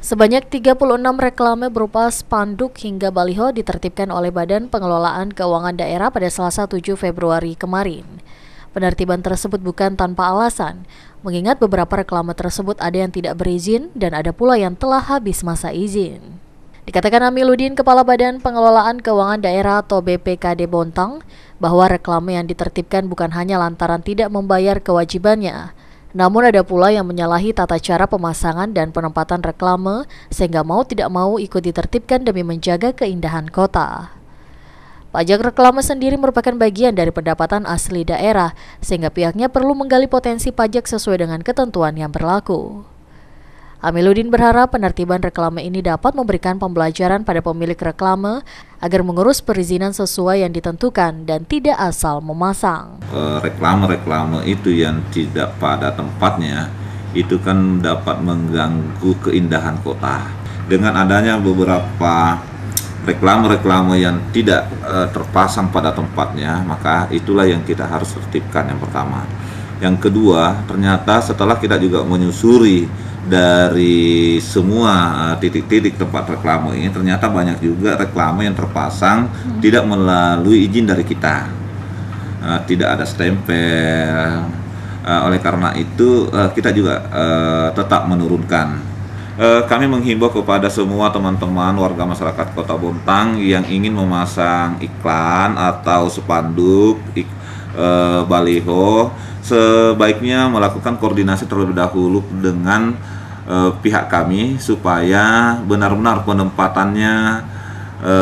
Sebanyak 36 reklame berupa spanduk hingga baliho ditertibkan oleh Badan Pengelolaan Keuangan Daerah pada Selasa 7 Februari kemarin. Penertiban tersebut bukan tanpa alasan, mengingat beberapa reklame tersebut ada yang tidak berizin dan ada pula yang telah habis masa izin. Dikatakan Amiludin, Kepala Badan Pengelolaan Keuangan Daerah atau BPKD Bontang, bahwa reklame yang ditertibkan bukan hanya lantaran tidak membayar kewajibannya, namun ada pula yang menyalahi tata cara pemasangan dan penempatan reklame sehingga mau tidak mau ikut ditertibkan demi menjaga keindahan kota. Pajak reklame sendiri merupakan bagian dari pendapatan asli daerah sehingga pihaknya perlu menggali potensi pajak sesuai dengan ketentuan yang berlaku. Amiluddin berharap penertiban reklame ini dapat memberikan pembelajaran pada pemilik reklame agar mengurus perizinan sesuai yang ditentukan dan tidak asal memasang. Eh, reklame-reklame itu yang tidak pada tempatnya itu kan dapat mengganggu keindahan kota. Dengan adanya beberapa reklame-reklame yang tidak eh, terpasang pada tempatnya, maka itulah yang kita harus tertibkan yang pertama. Yang kedua, ternyata setelah kita juga menyusuri dari semua eh, titik-titik tempat reklame ini, ternyata banyak juga reklame yang terpasang hmm. tidak melalui izin dari kita. Uh, tidak ada stempel. Uh, oleh karena itu, uh, kita juga uh, tetap menurunkan kami menghimbau kepada semua teman-teman warga masyarakat Kota Bontang yang ingin memasang iklan atau spanduk iklan e, baliho sebaiknya melakukan koordinasi terlebih dahulu dengan e, pihak kami supaya benar-benar penempatannya e,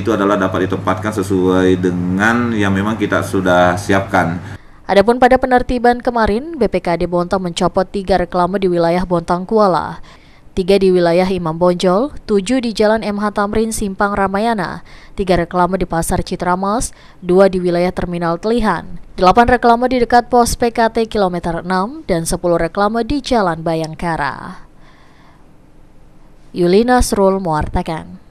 itu adalah dapat ditempatkan sesuai dengan yang memang kita sudah siapkan. Adapun pada penertiban kemarin, BPKD Bontang mencopot tiga reklame di wilayah Bontang Kuala tiga di wilayah Imam Bonjol, tujuh di Jalan MH Tamrin Simpang Ramayana, tiga reklame di Pasar Citramas, dua di wilayah Terminal Telihan, delapan reklame di dekat pos PKT kilometer 6, dan sepuluh reklame di Jalan Bayangkara. Yulina Srul mewartakan.